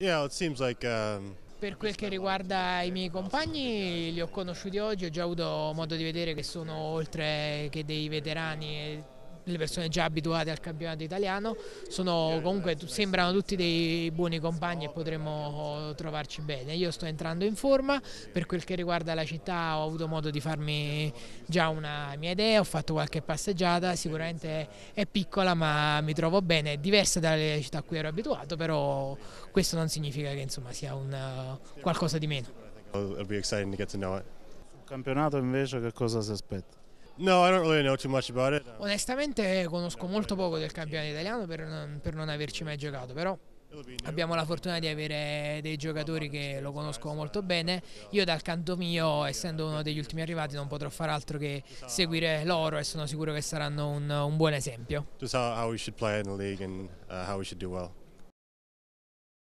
Yeah, it seems like um... Per quel che riguarda i miei compagni, li ho conosciuti oggi, ho già avuto modo di vedere che sono oltre che dei veterani le persone già abituate al campionato italiano, sono, comunque eh, sembrano tutti dei buoni compagni e potremmo trovarci bene. Io sto entrando in forma, per quel che riguarda la città ho avuto modo di farmi già una mia idea, ho fatto qualche passeggiata, sicuramente è piccola ma mi trovo bene, è diversa dalle città a cui ero abituato, però questo non significa che insomma, sia un, qualcosa di meno. It'll Sul campionato invece che cosa si aspetta? No, I don't really know too much about it. Onestamente eh, conosco molto poco del campionato italiano per non, per non averci mai giocato, però Abbiamo la fortuna di avere dei giocatori che lo conoscono molto bene. Io dal canto mio, essendo uno degli ultimi arrivati, non potrò fare altro che seguire loro e sono sicuro che saranno un, un buon esempio. Just how, how we should play in the league and uh, how we should do well.